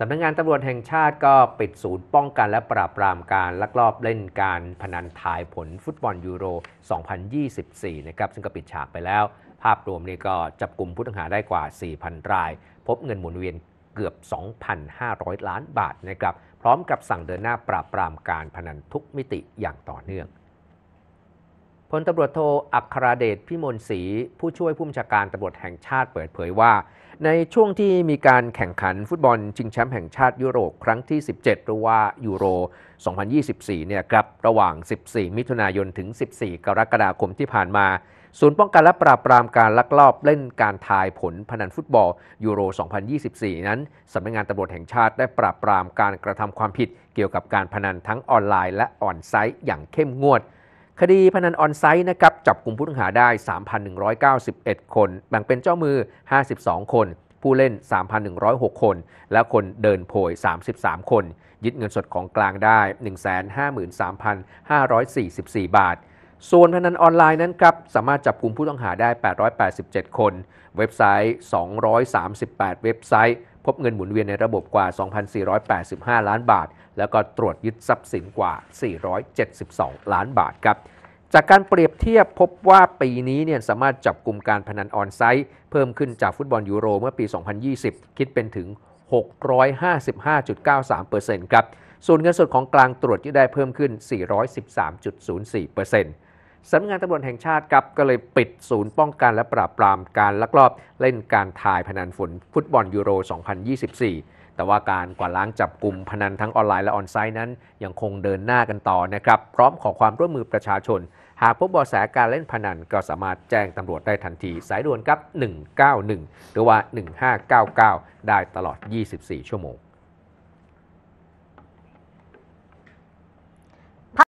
สำนักงงานตำรวจแห่งชาติก็ปิดศูนย์ป้องกันและปราบปรามการลักลอบเล่นการพนันทายผลฟุตบอลยูโร 2024 นะครับ ซึ่งก็ปิดฉากไปแล้วภาพรวมนี่ก็จับกลุ่มผู้ต้องหาได้กว่า 4,000 ราย พบเงินหมุนเวียนเกือบ 2,500 ล้านบาทนะครับ พร้อมกับสั่งเดินหน้าปราบปรามการพนันทุกมิติอย่างต่อเนื่องพลตำรวจโทอัครเดชพิมลศรีผู้ช่วยผู้บัญชาการตำรวจแห่งชาติเปิดเผยว่า ในช่วงที่มีการแข่งขันฟุตบอล ชิงแชมป์แห่งชาติยุโรป ครั้งที่ 17 หรือว่ายูโร 2024 เนี่ยครับระหว่าง 14 มิถุนายน ถึง 14 กรกฎาคมที่ผ่านมา ศูนย์ป้องกันและปราบปรามการลักลอบเล่นการทายผลพนันฟุตบอลยูโร 2024 นั้นสำนักงงานตำรวจแห่งชาติ ได้ปราบปรามการกระทำความผิดเกี่ยวกับการพนันทั้งออนไลน์ และออนไซต์อย่างเข้มงวดคดีพนันออนไซต์นะครับ จับกลุ่มผู้ต้องหาได้ 3,191 คนแบ่งเป็นเจ้ามือ 52 คน ผู้เล่น 3,106 คน และคนเดินโพย 33 คนยึดเงินสดของกลางได้ 153,544 บาท ส่วนพนันออนไลน์นั้นครับ สามารถจับกลุ่มผู้ต้องหาได้ 887 คน เว็บไซต์ 238 เว็บไซต์พบเงินหมุนเวียนในระบบกว่า 2,485 ล้านบาท แล้วก็ตรวจยึดทรัพย์สินกว่า 472 ล้านบาทครับ จากการเปรียบเทียบพบว่าปีนี้เนี่ยสามารถจับกลุ่มการพนันออนไซต์เพิ่มขึ้นจากฟุตบอลยูโรเมื่อปี 2020 คิดเป็นถึง 655.93%ครับ ส่วนเงินสดของกลางตรวจยึดได้เพิ่มขึ้น 413.04%สำนักงานตำรวจแห่งชาติครับก็เลยปิดศูนย์ป้องกันและปราบปรามการลักลอบ เล่นการถ่ายพนันฝนฟุตบอลยูโร 2024 แต่ว่าการกวาดล้างจับกลุ่มพนันทั้งออนไลน์และออนไซต์นั้น ยังคงเดินหน้ากันต่อนะครับ พร้อมขอความร่วมมือประชาชน หากพบเบาะแสการเล่นพนันก็สามารถแจ้งตำรวจได้ทันที สายด่วนครับ 191 หรือว่า 1599 ได้ตลอด 24 ชั่วโมง